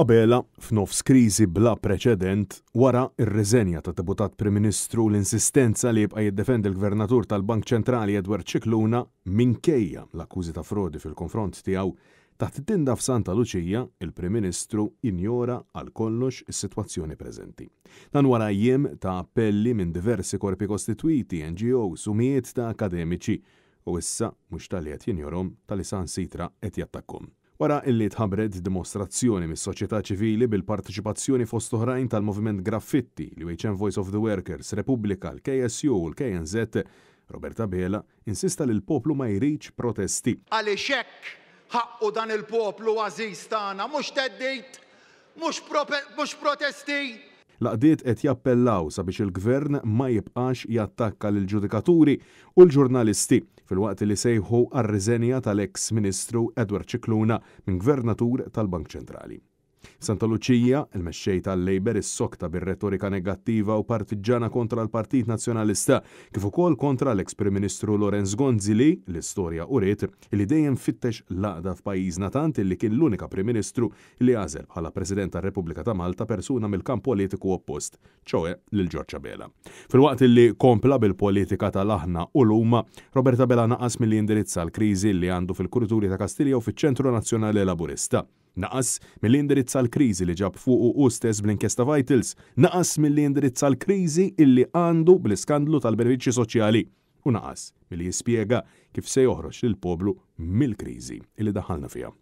Qabela, f'nofs kriżi bla preċedent, wara ir-reżenja ta' deputat Prim Ministru l-insistenza li jibqa' jiddefend il-Gvernatur tal-Bank Ċentrali Edward Ċikluna minkejja l-akkużi ta' frodi fil-konfront tiegħu taħt tinda f'Santa Luċija, il-Prim Ministru injora għal kollox is-sitwazzjoni preżenti. Dan wara jiem ta' appelli minn diversi korpi kostituiti, NGOs u mijiet ta' akademiċi u issa mhux tal-qed tal-isan sitra qed jattakkom wara illi tħabred dimostrazzjoni mis soċjetà ċivili bil parteċipazzjoni fost oħrajn tal-moviment Graffitti, l-UHM Voice of the Workers, Repubblika, l-KSU u l-KNZ, Roberta Bela insista li l-poplu ma jriċ protesti. Għali xekk ħaqqu dan il-poplu għaziz tana, mux teddit, mux protesti, laqdiet qed jappellaw sabiex il-gvern ma jibqax jattakka l-ġudikaturi u l-ġurnalisti fil-waqt li sejħu għar-riżenja tal-eks ministru Edward Ċikluna minn gvernatur tal-Bank Ċentrali. Santa Lucia, il-mexxej tal-Lejber is-sokta bir-retorika negattiva u partiġana kontra l-Partit Nazzjonalista, kif ukoll kontra l-eks-Prim Ministru Lorenz Gonzili, l-istorja uriet, li dejjem fittex laqda f'pajjiżna tant li kien l-unika Prim Ministru li għażel bħala President tar-Repubblika ta' Malta persuna mill-kamp politiku oppost, ċoe lil Giorgia Bela. Fil-waqt li kompla bil-politika tal-aħna u l umma Roberta Bela naqas mill-indirizza l-kriżi li għandu fil-kurturi ta' Kastilja u fiċ-Ċentru Nazzjonali Laburista. Naqas mill indirizza l-krizi li ġab fuq u stess bl-inkesta Vitals, naqas mill indirizza l-krizi illi għandu bl-iskandlu tal-benefiċċji soċjali u naqas mill jispjega kif se joħroġ lil poblu mill-krizi illi daħalna fija.